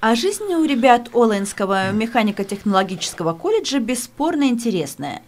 А жизнь у ребят Оленского механико-технологического колледжа бесспорно интересная.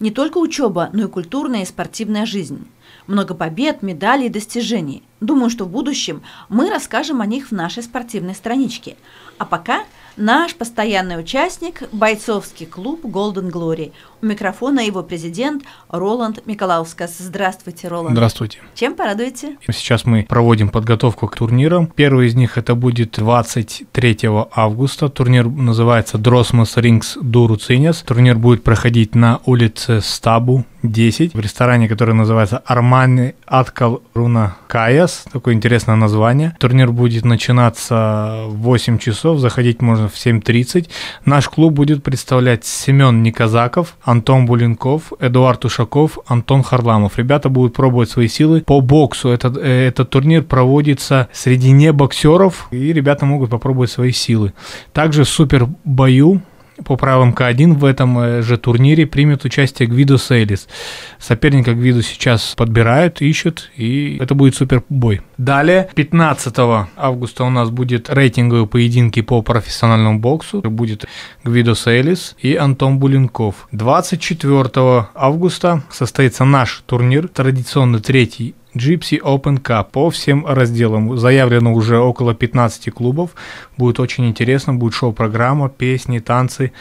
Не только учеба, но и культурная и спортивная жизнь. Много побед, медалей и достижений. Думаю, что в будущем мы расскажем о них в нашей спортивной страничке. А пока наш постоянный участник – бойцовский клуб Golden Glory. У микрофона его президент Роланд Миколаускас. Здравствуйте, Роланд. Здравствуйте. Чем порадуете? Сейчас мы проводим подготовку к турнирам. Первый из них это будет 23 августа. Турнир называется Drosmos Rings Дуруцинес. Турнир будет проходить на улице Стабу, 10 в ресторане, который называется Армани Аткал Руна Каяс. Такое интересное название. Турнир будет начинаться в 8 часов, заходить можно в 7.30. Наш клуб будет представлять Семен Никазаков, Антон Буленков, Эдуард Ушаков, Антон Харламов. Ребята будут пробовать свои силы по боксу. Этот, э, этот турнир проводится среди не боксеров, и ребята могут попробовать свои силы. Также супер бою по правилам К1 в этом э, же турнире примет участие Гвидо Сейлис. Соперника Гвиду сейчас подбирают, ищут, и это будет супербой. Далее, 15 августа у нас будет рейтинговые поединки по профессиональному боксу. Будет Гвидо Сейлис и Антон Буленков. 24 августа состоится наш турнир, традиционно третий Gypsy Open Cup по всем разделам. Заявлено уже около 15 клубов. Будет очень интересно, будет шоу-программа, песни, танцы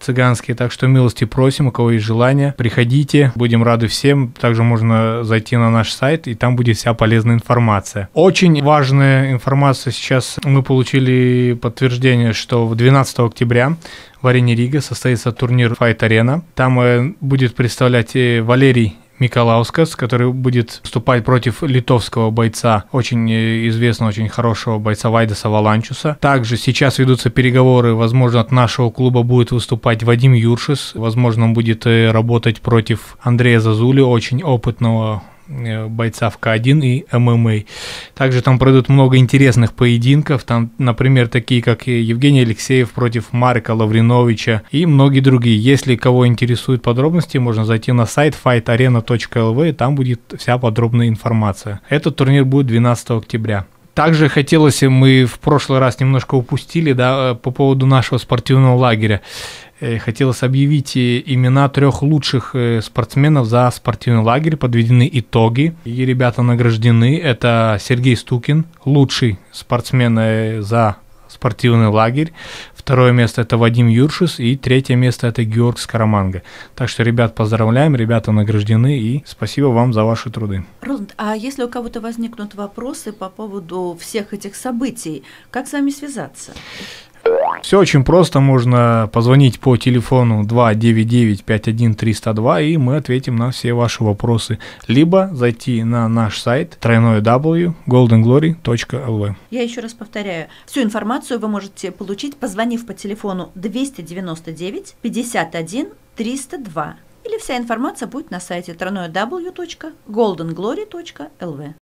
цыганские. Так что милости просим, у кого есть желание, приходите, будем рады всем. Также можно зайти на наш сайт, и там будет вся полезная информация. Очень важная информация сейчас. Мы получили подтверждение, что 12 октября в арене Рига состоится турнир Fight Arena. Там э, будет представлять э, Валерий Миколаускас, который будет вступать против литовского бойца, очень э, известного, очень хорошего бойца Вайдаса Валанчуса. Также сейчас ведутся переговоры, возможно, от нашего клуба будет выступать Вадим Юршис, возможно, он будет э, работать против Андрея Зазули, очень опытного Э, бойцовка 1 и ММА. Также там пройдут много интересных поединков, там, например, такие как Евгений Алексеев против Марка Лавриновича и многие другие. Если кого интересуют подробности, можно зайти на сайт fightarena.lv, там будет вся подробная информация. Этот турнир будет 12 октября. Также хотелось, мы в прошлый раз немножко упустили, да, э, по поводу нашего спортивного лагеря. Э, хотелось объявить э, имена трех лучших спортсменов за спортивный лагерь. Подведены итоги, и ребята награждены. Это Сергей Стукин, лучший спортсмен за спортивный лагерь. Второе место это Вадим Юршис и третье место это Георг Скараманга. Так что, ребят, поздравляем, ребята награждены и спасибо вам за ваши труды. Роланд, а если у кого-то возникнут вопросы по поводу всех этих событий, как с вами связаться? Все очень просто, можно позвонить по телефону 299-51302 и мы ответим на все ваши вопросы. Либо зайти на наш сайт тройной w goldenglory.lv Я еще раз повторяю, всю информацию вы можете получить, позвонив по телефону 299 51 302 или вся информация будет на сайте www.goldenglory.lv.